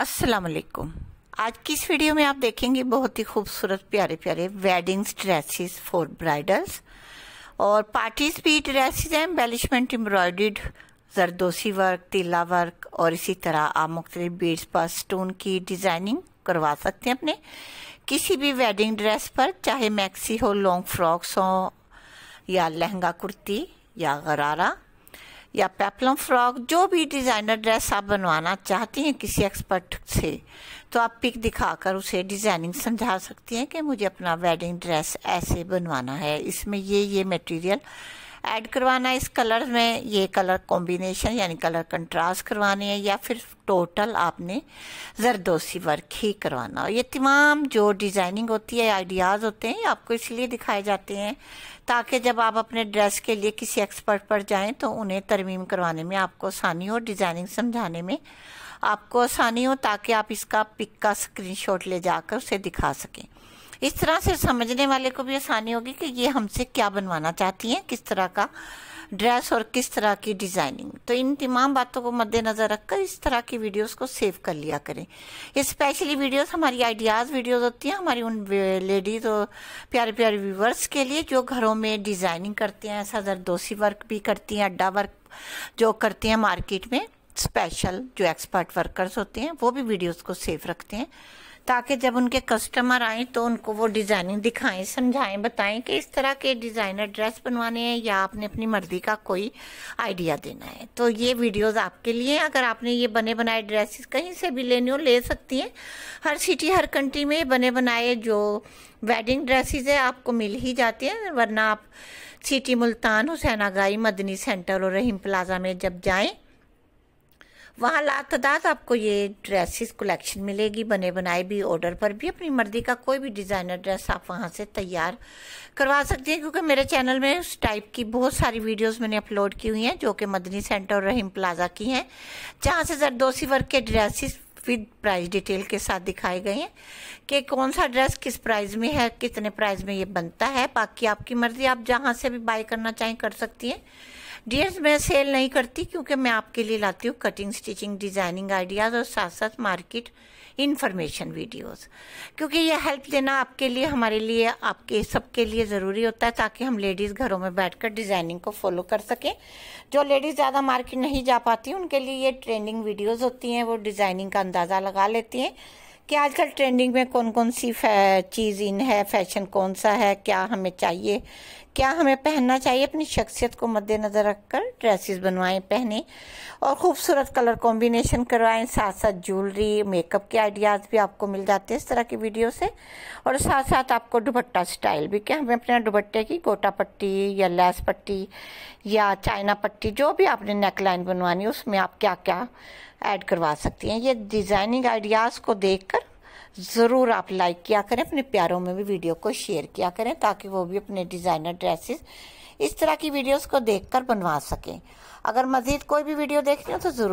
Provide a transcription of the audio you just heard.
असलकुम आज की इस वीडियो में आप देखेंगे बहुत ही खूबसूरत प्यारे प्यारे वेडिंग्स ड्रेसेस फॉर ब्राइडल्स और पार्टीज भी ड्रेसेस हैं embellishment embroidered zardozi work tilla work और इसी तरह आप मुख्तलिफ बीड्स पर स्टोन की डिज़ाइनिंग करवा सकते हैं अपने किसी भी वेडिंग ड्रेस पर चाहे मैक्सी हो लॉन्ग फ्रॉक्स हो या लहंगा कुर्ती या गरारा या पेपलम फ्रॉक जो भी डिज़ाइनर ड्रेस आप बनवाना चाहती हैं किसी एक्सपर्ट से तो आप पिक दिखाकर उसे डिज़ाइनिंग समझा सकती हैं कि मुझे अपना वेडिंग ड्रेस ऐसे बनवाना है इसमें ये ये मटेरियल ऐड करवाना है इस कलर में ये कलर कॉम्बिनेशन यानी कलर कंट्रास्ट करवानी है या फिर टोटल आपने जरदोसी वर्क ही करवाना और ये तमाम जो डिज़ाइनिंग होती है आइडियाज़ होते हैं आपको इसलिए दिखाए जाते हैं ताकि जब आप अपने ड्रेस के लिए किसी एक्सपर्ट पर जाएं तो उन्हें तरमीम करवाने में आपको आसानी हो डिज़ाइनिंग समझाने में आपको आसानी हो ताकि आप इसका पिक का स्क्रीनशॉट ले जाकर उसे दिखा सकें इस तरह से समझने वाले को भी आसानी होगी कि ये हमसे क्या बनवाना चाहती हैं किस तरह का ड्रेस और किस तरह की डिज़ाइनिंग तो इन तमाम बातों को मद्देनज़र रखकर इस तरह की वीडियोस को सेव कर लिया करें ये स्पेशली वीडियोस हमारी आइडियाज़ वीडियोस होती हैं हमारी उन लेडीज़ और प्यारे प्यारे व्यूवर्स के लिए जो घरों में डिज़ाइनिंग करती हैं ऐसा सदरदोसी वर्क भी करती हैं अड्डा वर्क जो करती हैं मार्केट में स्पेशल जो एक्सपर्ट वर्कर्स होते हैं वो भी वीडियोस को सेव रखते हैं ताकि जब उनके कस्टमर आए तो उनको वो डिज़ाइनिंग दिखाएं समझाएं बताएं कि इस तरह के डिज़ाइनर ड्रेस बनवाने हैं या आपने अपनी मर्जी का कोई आइडिया देना है तो ये वीडियोस आपके लिए अगर आपने ये बने बनाए ड्रेसेस कहीं से भी लेने हो ले सकती हैं हर सिटी हर कंट्री में बने बनाए जो वेडिंग ड्रेसेस है आपको मिल ही जाते हैं वरना आप सिटी मुल्तान हुसैन आगाई मदनी सेंटर और रहीम प्लाजा में जब जाएँ वहाँ ला तदाद आपको ये ड्रेसेस कलेक्शन मिलेगी बने बनाए भी ऑर्डर पर भी अपनी मर्जी का कोई भी डिज़ाइनर ड्रेस आप वहाँ से तैयार करवा सकते हैं क्योंकि मेरे चैनल में उस टाइप की बहुत सारी वीडियोस मैंने अपलोड की हुई हैं जो कि मदनी सेंटर और रहीम प्लाजा की हैं जहाँ से जरदोसी वर्ग के ड्रेसिस विद प्राइस डिटेल के साथ दिखाए गए हैं कि कौन सा ड्रेस किस प्राइस में है कितने प्राइस में ये बनता है बाकी आपकी मर्ज़ी आप जहाँ से भी बाय करना चाहें कर सकती हैं डियर्स मैं सेल नहीं करती क्योंकि मैं आपके लिए लाती हूँ कटिंग स्टिचिंग डिज़ाइनिंग आइडियाज़ और साथ साथ मार्केट इन्फॉर्मेशन वीडियोस क्योंकि ये हेल्प देना आपके लिए हमारे लिए आपके सबके लिए ज़रूरी होता है ताकि हम लेडीज़ घरों में बैठकर डिज़ाइनिंग को फॉलो कर सकें जो लेडीज़ ज़्यादा मार्केट नहीं जा पाती उनके लिए ये ट्रेंडिंग वीडियोज़ होती हैं वो डिज़ाइनिंग का अंदाज़ा लगा लेती हैं कि आजकल ट्रेंडिंग में कौन कौन सी चीज़ इन है फैशन कौन सा है क्या हमें चाहिए क्या हमें पहनना चाहिए अपनी शख्सियत को मद्देनज़र रख कर ड्रेसेस बनवाएं पहने और खूबसूरत कलर कॉम्बिनेशन करवाएं साथ साथ ज्वेलरी मेकअप के आइडियाज़ भी आपको मिल जाते हैं इस तरह की वीडियो से और साथ साथ आपको दुपट्टा स्टाइल भी क्या हमें अपने दुपट्टे की गोटा पट्टी या लैस पट्टी या चाइना पट्टी जो भी आपने नेकलाइन लाइन बनवानी उसमें आप क्या क्या ऐड करवा सकती हैं ये डिज़ाइनिंग आइडियाज़ को देखकर ज़रूर आप लाइक किया करें अपने प्यारों में भी वीडियो को शेयर किया करें ताकि वो भी अपने डिज़ाइनर ड्रेसेस इस तरह की वीडियोस को देखकर बनवा सकें अगर मज़ीद कोई भी वीडियो देखनी हो तो ज़रूर